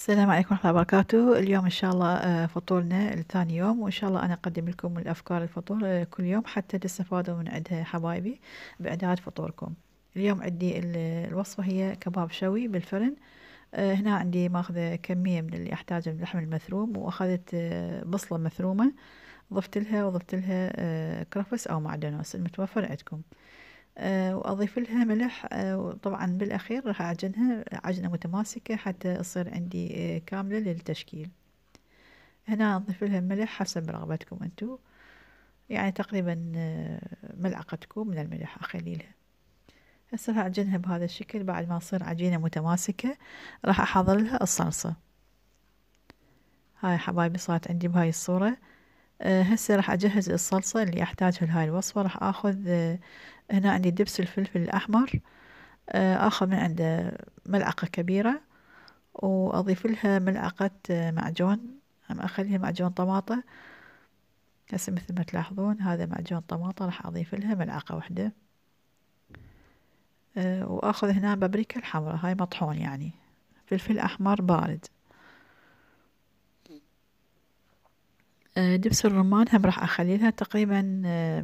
السلام عليكم ورحمة الله وبركاته اليوم إن شاء الله آه، فطورنا لثاني يوم وإن شاء الله أنا أقدم لكم الأفكار الفطور آه، كل يوم حتى تستفادوا من عندها حبايبي بإعداد فطوركم اليوم عندي الوصفة هي كباب شوي بالفرن آه، هنا عندي ماخذة كمية من اللي أحتاجه من اللحم المثروم وأخذت بصلة مثرومة ضفت لها وضفت لها كرفس أو معدنوس المتوفر عندكم آه، وأضيف لها ملح آه، وطبعا بالأخير راح أعجنها عجنة متماسكة حتى تصير عندي آه، كاملة للتشكيل هنا أضيف لها ملح حسب رغبتكم أنتو يعني تقريبا ملعقة كوب من الملح أخلي لها هسه راح أعجنها بهذا الشكل بعد ما تصير عجينة متماسكة راح أحضر لها الصلصة هاي حبايبي صارت عندي بهاي الصورة هسه راح أجهز الصلصة اللي أحتاجها لهاي الوصفة راح أخذ هنا عندي دبس الفلفل الأحمر آه، أخذ من عنده ملعقة كبيرة وأضيف لها ملعقة آه، معجون هم أخليها معجون طماطة هسه مثل ما تلاحظون هذا معجون طماطة راح أضيف لها ملعقة واحدة آه، وأخذ هنا بابريكا الحمراء هاي مطحون يعني فلفل أحمر بارد دبس الرمان هم راح أخلي لها تقريبا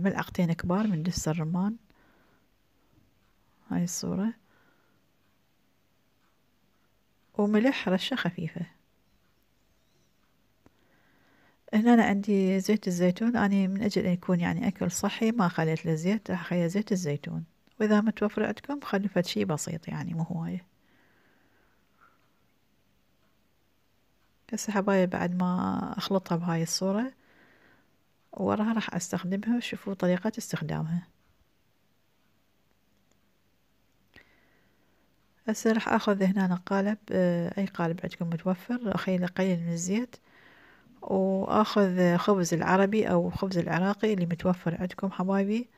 ملعقتين كبار من دبس الرمان هاي الصورة وملح رشة خفيفة هنا أنا عندي زيت الزيتون أنا من أجل أن يكون يعني أكل صحي ما خليت له زيت أخلي زيت الزيتون وإذا متوفر عندكم خلوا فد شي بسيط يعني مو هواية هسه حباية بعد ما أخلطها بهاي الصورة وراها راح أستخدمها وشوفوا طريقة استخدامها هسه راح اخذ هنا قالب آه، اي قالب عندكم متوفر اخيله قليل من الزيت واخذ خبز العربي او خبز العراقي اللي متوفر عندكم حبايبي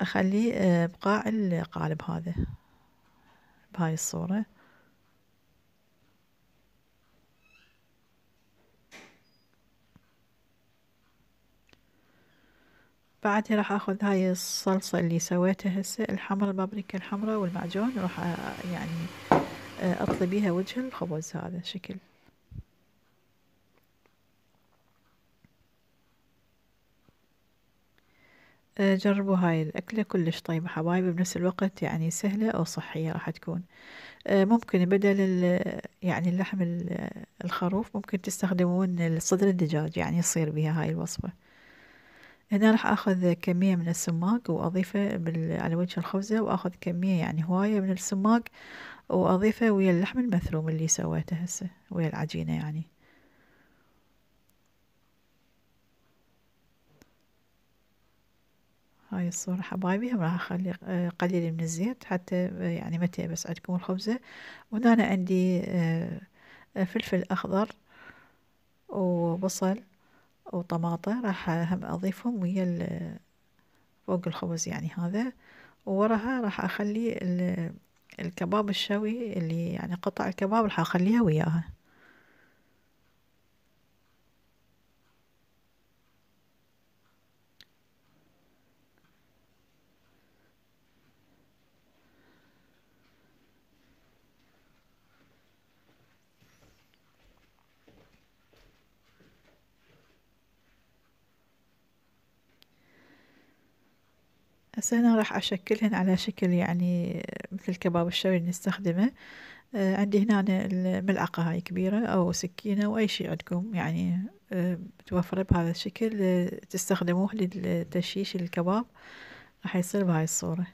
اخليه آه، بقاع القالب هذا بهاي الصورة بعدها راح اخذ هاي الصلصة اللي سويتها هسه الحمرا البابريكا الحمرا والمعجون راح آه، يعني آه، اطلي بيها وجه الخبز هذا شكل آه، جربوا هاي الأكلة كلش طيبة حبايبي بنفس الوقت يعني سهلة أو صحية راح تكون ممكن بدل يعني اللحم الخروف ممكن تستخدمون صدر الدجاج يعني يصير بها هاي الوصفة هنا راح أخذ كمية من السماق وأضيفه على وجه الخبزة وأخذ كمية يعني هواية من السماق وأضيفه ويا اللحم المثروم اللي سويته هسه ويا العجينة يعني هاي الصورة حبايبي راح أخلي آه، قليل من الزيت حتى آه، يعني متى بس عندكم الخبزة وهنا أنا عندي آه، فلفل أخضر وبصل وطماطة راح هم أضيفهم ويا فوق الخبز يعني هذا ووراها راح أخلي الكباب الشوي اللي يعني قطع الكباب راح أخليها وياها هسه أنا راح أشكلهن على شكل يعني مثل كباب الشوي اللي نستخدمه آه عندي هنا الملعقة هاي كبيرة أو سكينة وأي شي عندكم يعني آه متوفرة بهذا الشكل آه تستخدموه لتشيش الكباب راح يصير بهاي الصورة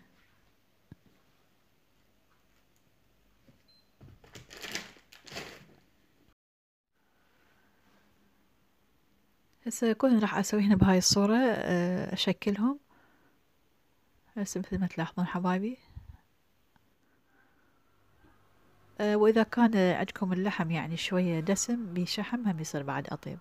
هسه كلهم راح أسويهن بهاي الصورة آه، أشكلهم هسه مثل ما تلاحظون حبايبي أه، وإذا كان عندكم اللحم يعني شوية دسم بشحم هم يصير بعد أطيب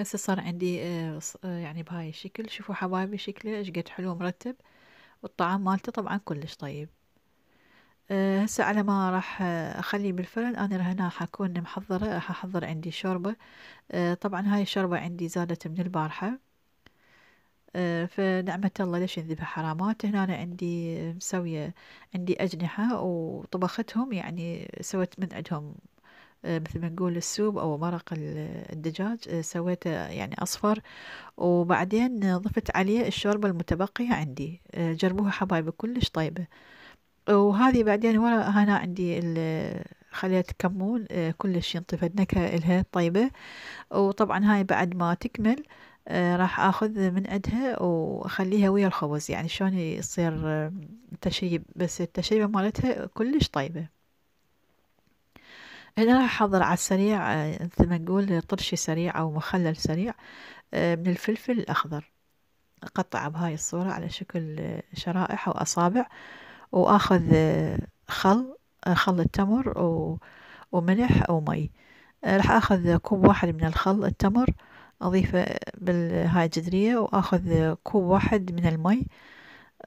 هسه صار عندي آه، آه، يعني بهاي الشكل شوفوا حبايبي شكله ايش قد حلو مرتب والطعام مالته طبعا كلش طيب آه، هسه على ما راح اخليه بالفرن انا هنا حكون محضره راح احضر عندي شوربه طبعا هاي الشوربه عندي زادت من البارحه فنعمة الله ليش نذبح حرامات هنا أنا عندي مسوية عندي أجنحة وطبختهم يعني سوت من عندهم آه، مثل ما نقول السوب أو مرق الدجاج آه، سويته يعني أصفر وبعدين ضفت عليه الشوربة المتبقية عندي آه، جربوها حبايبي كلش طيبة وهذه بعدين ورا هنا عندي خليت كمون كلش ينطفى نكهة إلها طيبة وطبعا هاي بعد ما تكمل راح اخذ من ادها واخليها ويا الخبز يعني شلون يصير تشيب بس التشيبه مالتها كلش طيبه أنا راح أحضر على السريع آه، مثل ما نقول طرشي سريع أو مخلل سريع آه، من الفلفل الأخضر أقطعه بهاي الصورة على شكل آه، شرائح أو أصابع وآخذ خل خل التمر وملح أو مي راح أخذ كوب واحد من الخل التمر أضيفه بالهاي الجدرية وأخذ كوب واحد من المي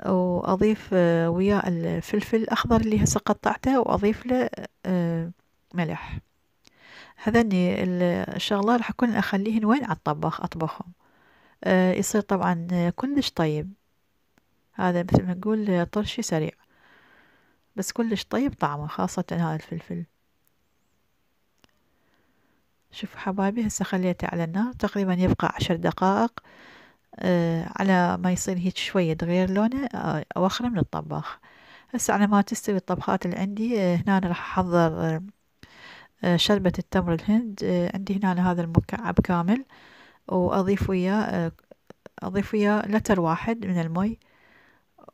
وأضيف وياه الفلفل الأخضر اللي هسه قطعته وأضيف له ملح هذني الشغلات راح اكون اخليهن وين على الطبخ اطبخهم أه يصير طبعا كلش طيب هذا مثل ما نقول طرشي سريع بس كلش طيب طعمه خاصة هذا الفلفل شوف حبايبي هسه خليته على النار تقريبا يبقى عشر دقائق أه على ما يصير هيك شوية تغير لونه آه، اوخره من الطباخ هسه على ما تستوي الطبخات اللي عندي آه، هنا راح أحضر آه، شربة التمر الهند آه، عندي هنا على هذا المكعب كامل وأضيف وياه آه، أضيف وياه لتر واحد من المي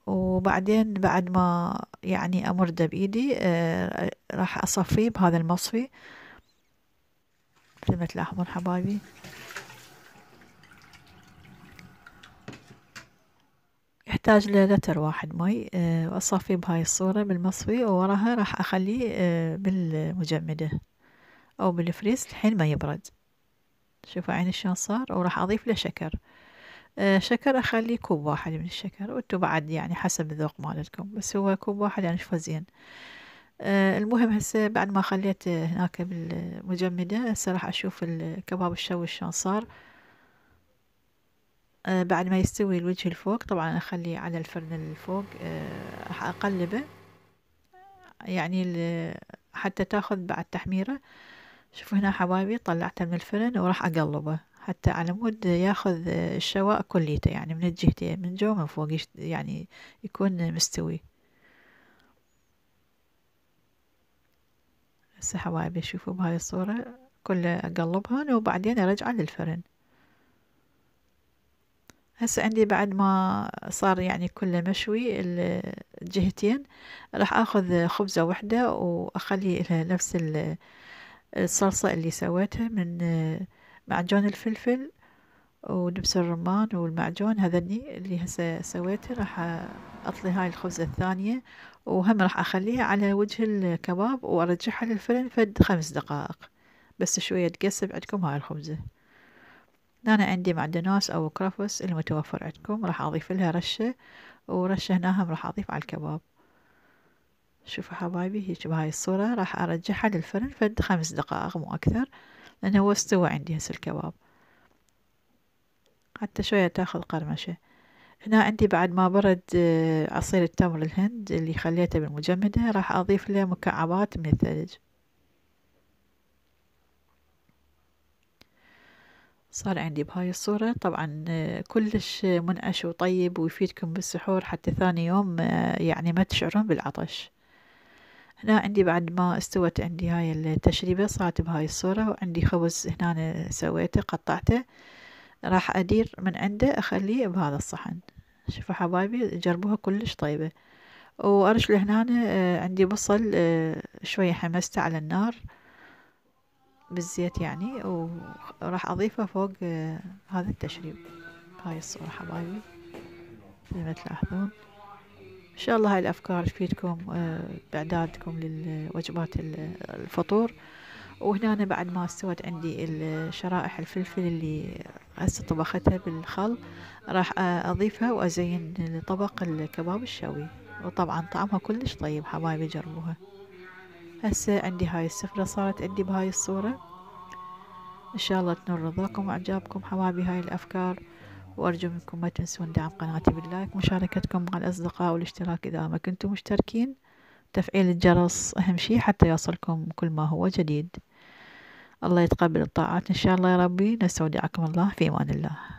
وبعدين بعد ما يعني أمرده بإيدي راح أصفيه بهذا المصفي مثل ما تلاحظون حبايبي يحتاج لتر واحد مي وأصفيه بهاي الصورة بالمصفي ووراها راح أخليه بالمجمدة أو بالفريز لحين ما يبرد شوفوا عيني شلون صار وراح أضيف له شكر آه شكر أخليه كوب واحد من الشكر وانتو بعد يعني حسب الذوق مالتكم بس هو كوب واحد يعني شوفوا زين آه المهم هسه بعد ما خليت هناك بالمجمدة هسه راح أشوف الكباب الشوي شلون صار آه، بعد ما يستوي الوجه الفوق طبعا أخليه على الفرن الفوق آه، راح أقلبه يعني حتى تاخذ بعد تحميره شوفوا هنا حبايبي طلعته من الفرن وراح أقلبه حتى على مود ياخذ الشواء كليته يعني من الجهتين من جوا ومن فوق يعني يكون مستوي هسه حبايبي شوفوا بهاي الصورة كله أقلبهن وبعدين أرجعه للفرن هسه عندي بعد ما صار يعني كله مشوي الجهتين راح اخذ خبزة وحدة واخلي لها نفس الصلصة اللي سويتها من آه، معجون الفلفل ودبس الرمان والمعجون هذني اللي هسه سويته راح اطلي هاي الخبزة الثانية وهم راح اخليها على وجه الكباب وارجعها للفرن فد خمس دقائق بس شوية تقسب عندكم هاي الخبزة أنا عندي معدنوس أو كرفس المتوفر عندكم راح أضيف لها رشة ورشة هناهم راح أضيف على الكباب شوفوا حبايبي هيك بهاي الصورة راح أرجعها للفرن فد خمس دقائق مو أكثر لأن هو استوى عندي هسه الكباب حتى شوية تاخذ قرمشة هنا عندي بعد ما برد آه، عصير التمر الهند اللي خليته بالمجمدة راح أضيف له مكعبات من الثلج صار عندي بهاي الصورة طبعا آه، كلش منعش وطيب ويفيدكم بالسحور حتى ثاني يوم آه، يعني ما تشعرون بالعطش هنا عندي بعد ما استوت عندي هاي التشريبة صارت بهاي الصورة وعندي خبز هنا سويته قطعته راح أدير من عنده أخليه بهذا الصحن شوفوا حبايبي جربوها كلش طيبة وأرش هنا آه، عندي بصل آه، شوية حمسته على النار بالزيت يعني وراح أضيفه فوق آه، هذا التشريب هاي الصورة حبايبي زي ما تلاحظون ان شاء الله هاي الافكار تفيدكم باعدادكم آه، للوجبات الفطور وهنا أنا بعد ما استوت عندي الشرائح الفلفل اللي هسه طبختها بالخل راح اضيفها وازين لطبق الكباب الشوي وطبعا طعمها كلش طيب حبايبي جربوها هسه عندي هاي السفرة صارت عندي بهاي الصورة ان شاء الله تنور رضاكم واعجابكم حبايبي هاي الافكار وأرجو منكم ما تنسون دعم قناتي باللايك مشاركتكم مع الأصدقاء والاشتراك إذا ما كنتم مشتركين تفعيل الجرس أهم شي حتى يصلكم كل ما هو جديد الله يتقبل الطاعات إن شاء الله يا ربي نستودعكم الله في أمان الله